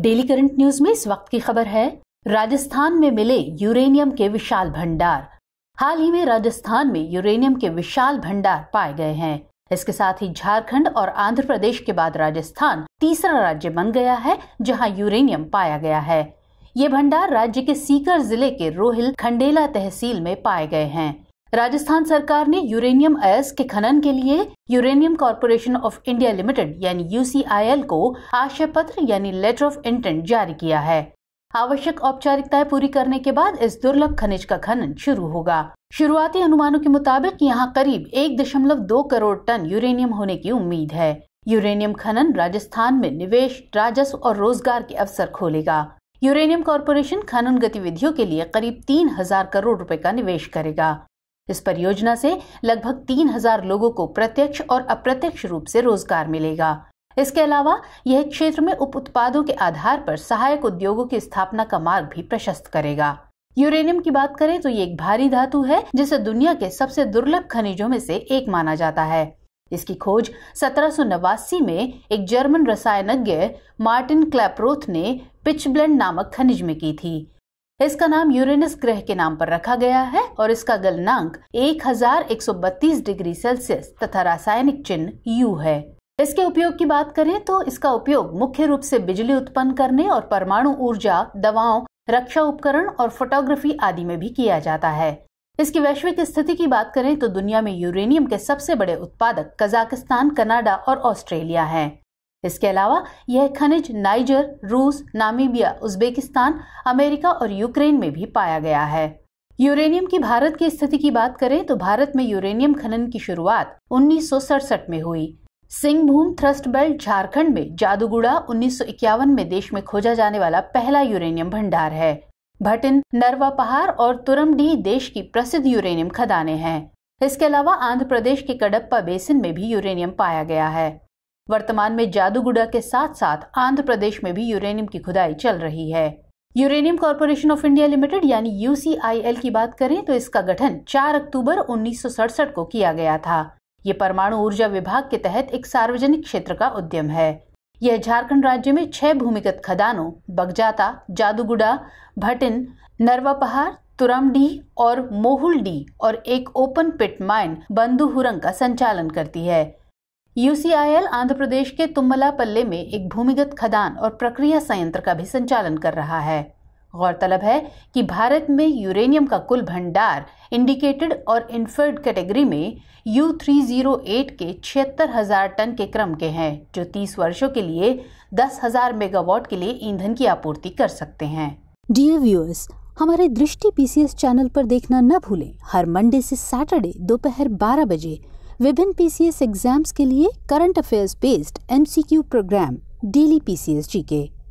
Daily current news में इस वक्त की खबर है राजस्थान में मिले यूरेनियम के विशाल भंडार हाल ही में राजस्थान में यूरेनियम के विशाल भंडार पाए गए हैं इसके साथ ही झारखंड और आंध्र प्रदेश के बाद राजस्थान तीसरा राज्य बन गया है जहां यूरेनियम पाया गया है ये भंडार राज्य के सीकर जिले के रोहिल खंडेला तहसील में पाए गए हैं राजस्थान सरकार ने यूरेनियम अयस के खनन के लिए Uranium Corporation of India Limited यानी यूसीआईएल को आशय पत्र यानी लेटर ऑफ इंटेंट जारी किया है आवश्यक औपचारिकताएं पूरी करने के बाद इस दुर्लभ खनिज का खनन शुरू होगा शुरुआती अनुमानों के मुताबिक यहाँ करीब एक दशमलव दो करोड़ टन यूरेनियम होने की उम्मीद है यूरेनियम खनन राजस्थान में निवेश राजस्व और रोजगार के अवसर खोलेगा यूरेनियम कॉरपोरेशन खनन गतिविधियों के लिए करीब तीन हजार करोड़ रूपए का निवेश करेगा इस परियोजना से लगभग तीन हजार लोगों को प्रत्यक्ष और अप्रत्यक्ष रूप से रोजगार मिलेगा इसके अलावा यह क्षेत्र में उप उत्पादों के आधार पर सहायक उद्योगों की स्थापना का मार्ग भी प्रशस्त करेगा यूरेनियम की बात करें तो ये एक भारी धातु है जिसे दुनिया के सबसे दुर्लभ खनिजों में से एक माना जाता है इसकी खोज सत्रह में एक जर्मन रसायनज्ञ मार्टिन क्लैप्रोथ ने पिचब्लेंड नामक खनिज में की थी इसका नाम यूरेनस ग्रह के नाम पर रखा गया है और इसका गलनांक 1132 डिग्री सेल्सियस तथा रासायनिक चिन्ह यू है इसके उपयोग की बात करें तो इसका उपयोग मुख्य रूप से बिजली उत्पन्न करने और परमाणु ऊर्जा दवाओं रक्षा उपकरण और फोटोग्राफी आदि में भी किया जाता है इसकी वैश्विक स्थिति की बात करें तो दुनिया में यूरेनियम के सबसे बड़े उत्पादक कजाकिस्तान कनाडा और ऑस्ट्रेलिया हैं। इसके अलावा यह खनिज नाइजर रूस नामीबिया उज्बेकिस्तान अमेरिका और यूक्रेन में भी पाया गया है यूरेनियम की भारत की स्थिति की बात करें तो भारत में यूरेनियम खनन की शुरुआत उन्नीस में हुई सिंहभूम थ्रस्ट बेल्ट झारखंड में जादूगुड़ा उन्नीस में देश में खोजा जाने वाला पहला यूरेनियम भंडार है भटिन नरवा पहाड़ और तुरमडीह देश की प्रसिद्ध यूरेनियम खदानें हैं इसके अलावा आंध्र प्रदेश के कडप्पा बेसिन में भी यूरेनियम पाया गया है वर्तमान में जादूगुड़ा के साथ साथ आंध्र प्रदेश में भी यूरेनियम की खुदाई चल रही है Uranium Corporation of India Limited यानी यूसीआईएल की बात करें तो इसका गठन 4 अक्टूबर उन्नीस को किया गया था ये परमाणु ऊर्जा विभाग के तहत एक सार्वजनिक क्षेत्र का उद्यम है यह झारखंड राज्य में छह भूमिगत खदानों बगजाता जादूगुड़ा भटिन नरवा पहाड़ तुरमडी और मोहुलडी और एक ओपन पिट माइन बंदुहुरंग का संचालन करती है यूसीआईएल आंध्र प्रदेश के तुम्बला पल्ले में एक भूमिगत खदान और प्रक्रिया संयंत्र का भी संचालन कर रहा है गौरतलब है कि भारत में यूरेनियम का कुल भंडार इंडिकेटेड और इन्फर्ड कैटेगरी में यू थ्री जीरो एट के छिहत्तर हजार टन के क्रम के हैं जो तीस वर्षों के लिए दस हजार मेगावाट के लिए ईंधन की आपूर्ति कर सकते हैं डियर व्यूअर्स हमारे दृष्टि पीसीएस चैनल पर देखना न भूलें हर मंडे से सैटरडे दोपहर बारह बजे विभिन्न पीसीएस एग्जाम्स के लिए current affairs based MCQ programme daily PCS GK